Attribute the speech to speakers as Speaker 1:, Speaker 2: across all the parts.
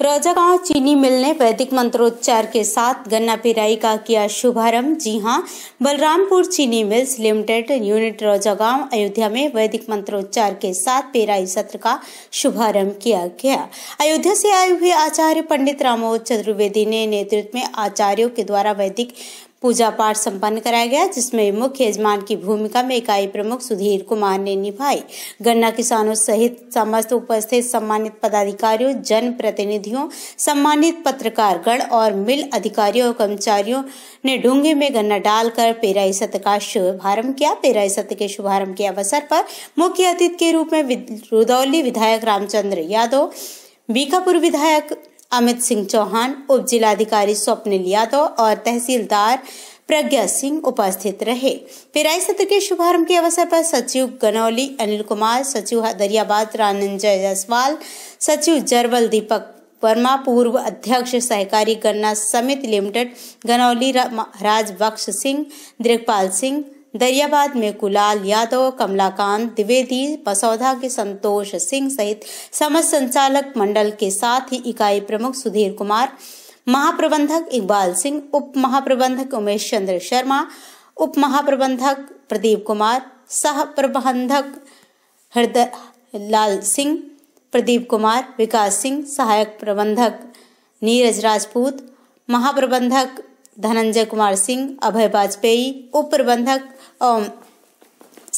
Speaker 1: रौजागांव चीनी मिल ने वैदिक मंत्रोच्चार के साथ गन्ना पिराई का किया शुभारंभ जी हां बलरामपुर चीनी mills limited unit Raujagaon Ayodhya में वैदिक मंत्रोच्चार के साथ पेराई सत्र का शुभारंभ किया गया अयोध्या से आए हुए आचार्य पंडित रामोद चतुर्वेदी ने नेतृत्व में आचार्यों के द्वारा वैदिक पूजा पाठ संपन्न कराया गया जिसमें मुख्य यजमान की भूमिका में इकाई प्रमुख सुधीर कुमार ने निभाई गन्ना किसानों सहित समस्त उपस्थित सम्मानित पदाधिकारियों जन प्रतिनिधियों सम्मानित गण और मिल अधिकारियों और कर्मचारियों ने डूंगे में गन्ना डालकर पेराई सत्र का शुभारंभ किया पेराई सत्र के शुभारंभ के अवसर पर मुख्य अतिथि के रूप में रुदौली विधायक रामचंद्र यादव बीकापुर विधायक अमित सिंह चौहान उप जिलाधिकारी स्वप्निल यादव और तहसीलदार प्रज्ञा सिंह उपस्थित रहे पेराई सत्र के शुभारंभ के अवसर पर सचिव गनौली अनिल कुमार सचिव दरियाबाद रानंजय जायसवाल सचिव जरवल दीपक वर्मा पूर्व अध्यक्ष सहकारी गन्ना समिति लिमिटेड गनौली राजबख्श सिंह दृगपाल सिंह दरियाबाद में कुलाल यादव कमलाकांत द्विवेदी बसौधा के संतोष सिंह सहित समस्त संचालक मंडल के साथ ही इकाई प्रमुख सुधीर कुमार महाप्रबंधक इकबाल सिंह उप महाप्रबंधक उमेश चंद्र शर्मा उप महाप्रबंधक प्रदीप कुमार सह प्रबंधक हृदय लाल सिंह प्रदीप कुमार विकास सिंह सहायक प्रबंधक नीरज राजपूत महाप्रबंधक धनंजय कुमार सिंह अभय वाजपेयी उप प्रबंधक एवं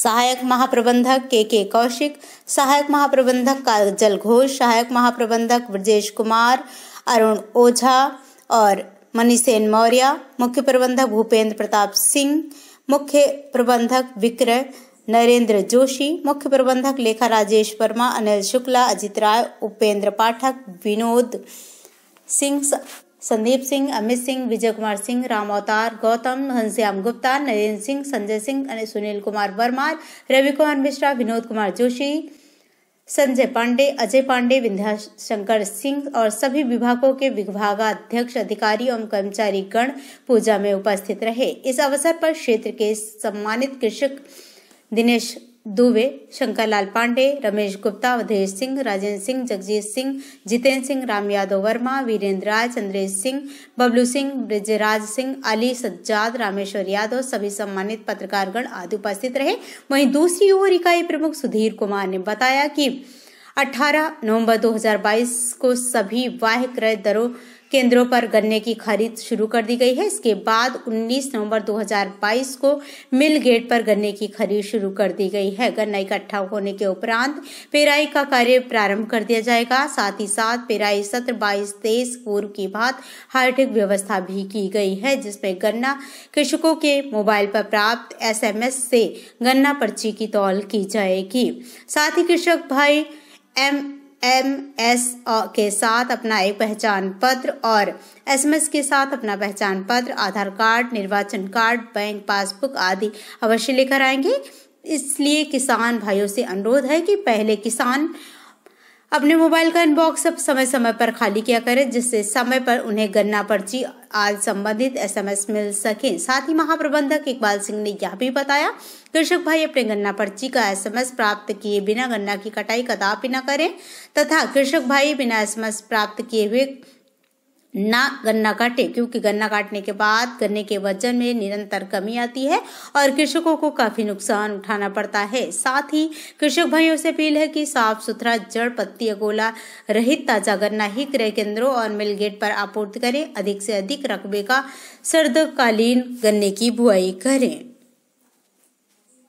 Speaker 1: सहायक महाप्रबंधक के के कौशिक सहायक महाप्रबंधक काजल घोष सहायक महाप्रबंधक ब्रजेश कुमार अरुण ओझा और मनीसेन मौर्य मुख्य प्रबंधक भूपेंद्र प्रताप सिंह मुख्य प्रबंधक विक्रय नरेंद्र जोशी मुख्य प्रबंधक लेखा राजेश वर्मा अनिल शुक्ला अजित राय उपेंद्र पाठक विनोद सिंह संदीप सिंह अमित सिंह विजय कुमार सिंह राम अवतार गौतम घनश्याम गुप्ता नरेंद्र सिंह संजय सिंह सुनील कुमार वर्मा रवि कुमार मिश्रा विनोद कुमार जोशी संजय पांडे अजय पांडे विंध्याशंकर सिंह और सभी विभागों के विभागाध्यक्ष अधिकारी एवं कर्मचारी गण पूजा में उपस्थित रहे इस अवसर पर क्षेत्र के सम्मानित कृषक दिनेश दुबे शंकरलाल पांडे रमेश गुप्ता अवधेश सिंह राजेंद्र सिंह जगजीत सिंह जितेंद्र सिंह राम यादव वर्मा वीरेंद्र राय चंद्रेश सिंह बबलू सिंह ब्रजराज सिंह अली सज्जाद रामेश्वर यादव सभी सम्मानित पत्रकारगण आदि उपस्थित रहे वहीं दूसरी ओर इकाई प्रमुख सुधीर कुमार ने बताया कि 18 नवंबर 2022 को सभी वाह क्रय दरों केंद्रों पर गन्ने की खरीद शुरू कर दी गई है इसके बाद 19 नवंबर 2022 को मिल गेट पर गन्ने की खरीद शुरू कर दी गई है गन्ना इकट्ठा होने के उपरांत पेराई का कार्य प्रारंभ कर दिया जाएगा साथ ही साथ पेराई सत्र बाईस तेईस पूर्व की बात हाईटेक व्यवस्था भी की गई है जिसमें गन्ना कृषकों के मोबाइल पर प्राप्त एस से गन्ना पर्ची की तौल की जाएगी साथ ही कृषक भाई एम एम एस के साथ अपना एक पहचान पत्र और एस एम एस के साथ अपना पहचान पत्र आधार कार्ड निर्वाचन कार्ड बैंक पासबुक आदि अवश्य लेकर आएंगे इसलिए किसान भाइयों से अनुरोध है कि पहले किसान अपने मोबाइल का इनबॉक्स अब समय समय पर खाली किया करें जिससे समय पर उन्हें गन्ना पर्ची आज संबंधित एसएमएस मिल सके साथ ही महाप्रबंधक इकबाल सिंह ने यह भी बताया कृषक भाई अपने गन्ना पर्ची का एसएमएस प्राप्त किए बिना गन्ना की कटाई कदापि न करें तथा कृषक भाई बिना एसएमएस प्राप्त किए हुए ना गन्ना काटे क्योंकि गन्ना काटने के बाद गन्ने के वजन में निरंतर कमी आती है और कृषकों को काफी नुकसान उठाना पड़ता है साथ ही कृषक भाइयों से अपील है कि साफ सुथरा जड़ पत्ती गोला रहित ताजा गन्ना ही क्रय केंद्रों और मिल गेट पर आपूर्ति करें अधिक से अधिक रकबे का सर्दकालीन गन्ने की बुआई करें